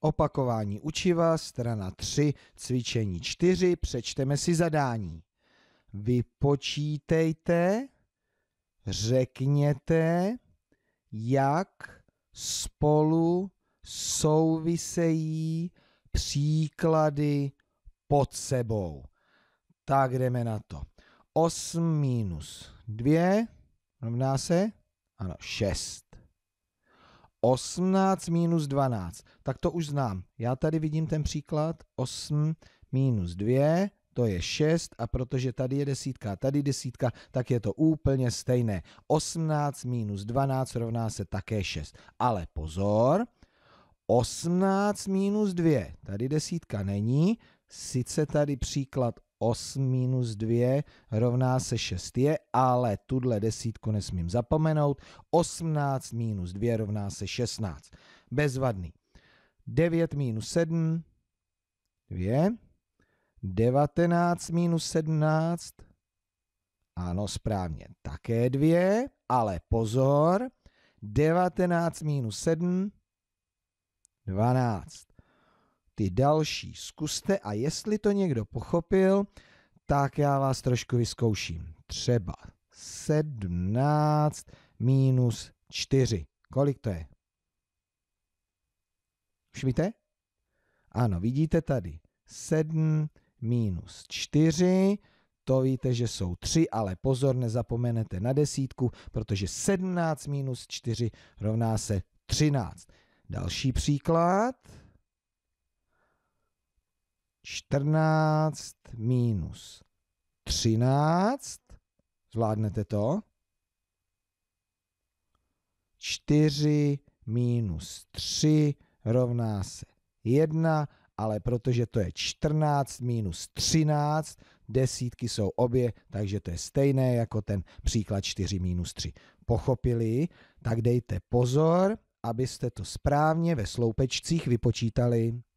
Opakování učiva, strana 3, cvičení 4, přečteme si zadání. Vypočítejte, řekněte, jak spolu souvisejí příklady pod sebou. Tak jdeme na to. 8 minus 2 rovná se? Ano, 6. 18 minus 12, tak to už znám. Já tady vidím ten příklad 8 minus 2, to je 6 a protože tady je desítka a tady desítka, tak je to úplně stejné. 18 minus 12 rovná se také 6. Ale pozor, 18 minus 2, tady desítka není, sice tady příklad 8 minus 2 rovná se 6 je, ale tuhle desítku nesmím zapomenout. 18 minus 2 rovná se 16. Bezvadný. 9 minus 7, 2. 19 minus 17, ano, správně, také 2, ale pozor, 19 minus 7, 12 ty další zkuste a jestli to někdo pochopil, tak já vás trošku vyzkouším. Třeba 17 minus 4. Kolik to je? Už víte? Ano, vidíte tady. 7 minus 4 to víte, že jsou tři, ale pozor, nezapomenete na desítku, protože 17 minus 4 rovná se 13. Další příklad. 14 minus 13, zvládnete to? 4 minus 3 rovná se 1, ale protože to je 14 minus 13, desítky jsou obě, takže to je stejné jako ten příklad 4 minus 3. Pochopili? Tak dejte pozor, abyste to správně ve sloupečcích vypočítali.